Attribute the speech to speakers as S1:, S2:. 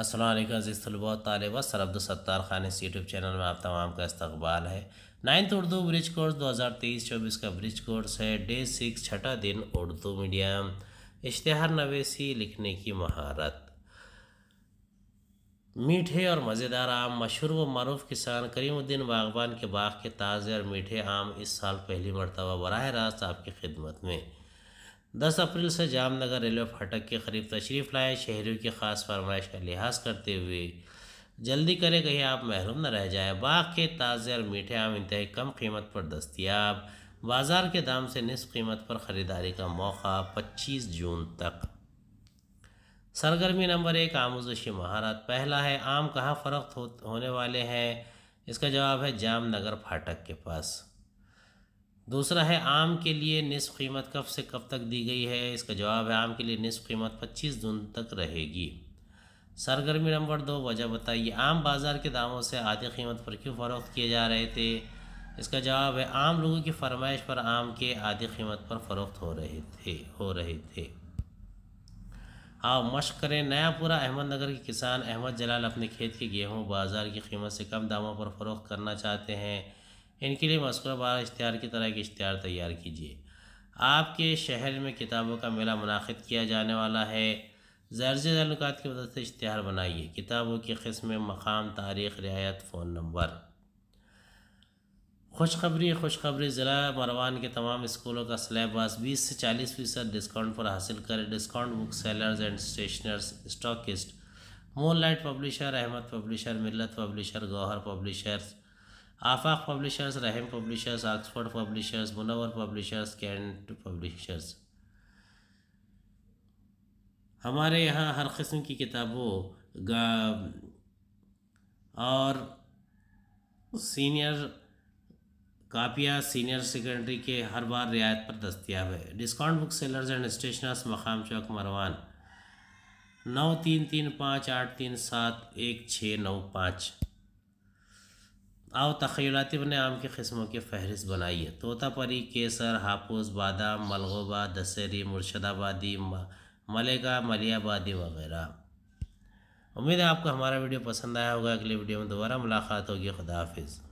S1: असलम अज़ीज़ तलबा तालब सत्तार खान इस YouTube channel में आप तमाम का इस्तबाल है नाइन्थ उर्दू ब्रिज कोर्स 2023-24 का ब्रिज कोर्स है डे सिक्स छठा दिन उर्दू मीडियम इश्तहार नवेसी लिखने की महारत मीठे और मज़ेदार आम मशहूर व मरूफ किसान करीमुद्दीन बागबान के बाग के ताज़े और मीठे आम इस साल पहली मरतबा बरह रास्त आपकी खिदमत में दस अप्रैल से जामनगर रेलवे फाटक के करीब तशरीफ़ लाएँ शहरी की खास फरमाइश का लिहाज करते हुए जल्दी करें कहीं आप महरूम न रह जाए बाग के ताज़े और मीठे आम इंतहाई कम कीमत पर दस्तियाब बाज़ार के दाम से निसफ कीमत पर ख़रीदारी का मौका पच्चीस जून तक सरगर्मी नंबर एक आमोजशी महारात पहला है आम कहाँ फ़रख्त हो, होने वाले हैं इसका जवाब है जामनगर फाटक के पास दूसरा है आम के लिए निसफ कीमत कब से कब तक दी गई है इसका जवाब है आम के लिए निसफ कीमत पच्चीस जून तक रहेगी सरगर्मी नंबर दो वजह बताइए आम बाज़ार के दामों से आधी कीमत पर क्यों फ़रोख्त किए जा रहे थे इसका जवाब है आम लोगों की फरमाइश पर आम के आधी कीमत पर फरोख्त हो रहे थे हो रहे थे आओ मश्क करें नयापुरा अहमदनगर के किसान अहमद जलाल अपने खेत के गेहूँ बाज़ार की कीमत से कम दामों पर फ़रोख्त करना चाहते हैं इनके लिए मस्कुरा बार इश्तहार की तरह एक इश्तहार तैयार कीजिए आपके शहर में किताबों का मेला मुनद किया जाने वाला है ज़र्ज तल्लुक़ात की मदद से इश्तहार बनाइए किताबों की कस्म मकाम तारीख रियायत फ़ोन नंबर खुशखबरी खुशखबरी ज़िला मरवान के तमाम स्कूलों का सलेबस 20 से 40 फ़ीसद डिस्काउंट पर हासिल करें discount book sellers and stationers stockist moon light publisher Ahmad publisher Millat publisher Gauhar publishers Afaq publishers Raham publishers Oxford publishers Munawwar publishers Kent publishers हमारे यहाँ हर किस्म की किताबों और सीनियर कापियाँ सीनियर सेकेंडरी के हर बार रियायत पर दस्तियाब है discount book sellers and stationers मकाम चौक मरवान नौ तीन तीन पाँच आठ तीन सात एक छः नौ पाँच आओ तखीलाती अपने आम की किस्मों की फहरिस्त बनाइए तोतापरी केसर हापुस बादाम मलगोबा दशहरी मुर्शदाबादी मलेगा मलियाबादी वगैरह उम्मीद है आपको हमारा वीडियो पसंद आया होगा अगले वीडियो में दोबारा मुलाकात होगी खुदा हाफिज़